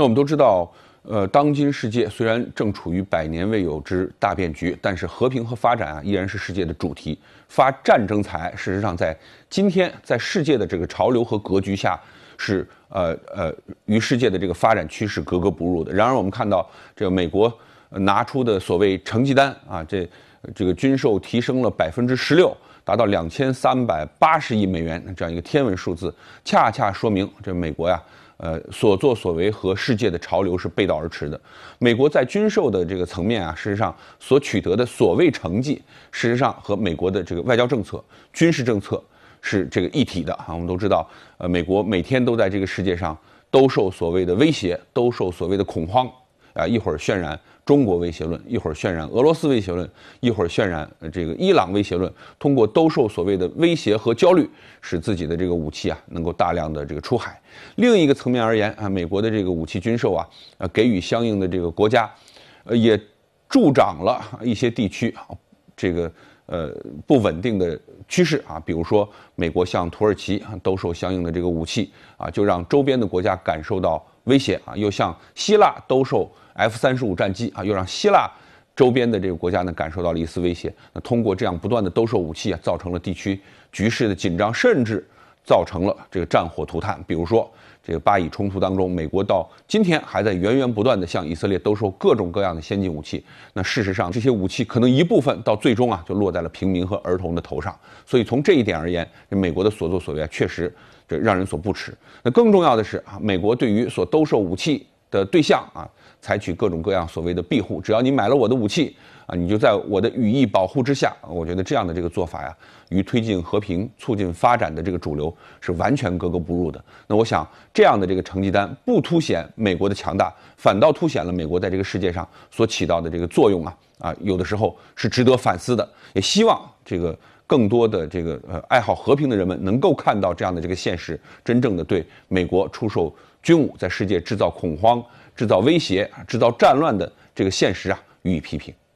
那我们都知道，呃，当今世界虽然正处于百年未有之大变局，但是和平和发展啊依然是世界的主题。发战争财，事实上在今天，在世界的这个潮流和格局下，是呃呃与世界的这个发展趋势格格不入的。然而，我们看到这美国拿出的所谓成绩单啊，这这个军售提升了百分之十六，达到两千三百八十亿美元这样一个天文数字，恰恰说明这美国呀。呃，所作所为和世界的潮流是背道而驰的。美国在军售的这个层面啊，事实上所取得的所谓成绩，事实上和美国的这个外交政策、军事政策是这个一体的啊。我们都知道，呃，美国每天都在这个世界上都受所谓的威胁，都受所谓的恐慌。啊，一会儿渲染中国威胁论，一会儿渲染俄罗斯威胁论，一会儿渲染这个伊朗威胁论。通过兜售所谓的威胁和焦虑，使自己的这个武器啊能够大量的这个出海。另一个层面而言啊，美国的这个武器军售啊，呃，给予相应的这个国家，呃，也助长了一些地区啊这个呃不稳定的趋势啊。比如说，美国向土耳其兜售相应的这个武器啊，就让周边的国家感受到。威胁啊，又向希腊兜售 F 三十五战机啊，又让希腊周边的这个国家呢，感受到了一丝威胁。那通过这样不断的兜售武器啊，造成了地区局势的紧张，甚至。造成了这个战火涂炭，比如说这个巴以冲突当中，美国到今天还在源源不断的向以色列兜售各种各样的先进武器。那事实上，这些武器可能一部分到最终啊，就落在了平民和儿童的头上。所以从这一点而言，美国的所作所为啊，确实这让人所不齿。那更重要的是啊，美国对于所兜售武器。的对象啊，采取各种各样所谓的庇护，只要你买了我的武器啊，你就在我的羽翼保护之下。我觉得这样的这个做法呀，与推进和平、促进发展的这个主流是完全格格不入的。那我想，这样的这个成绩单不凸显美国的强大，反倒凸显了美国在这个世界上所起到的这个作用啊啊，有的时候是值得反思的。也希望这个更多的这个呃爱好和平的人们能够看到这样的这个现实，真正的对美国出售。军武在世界制造恐慌、制造威胁、制造战乱的这个现实啊，予以批评。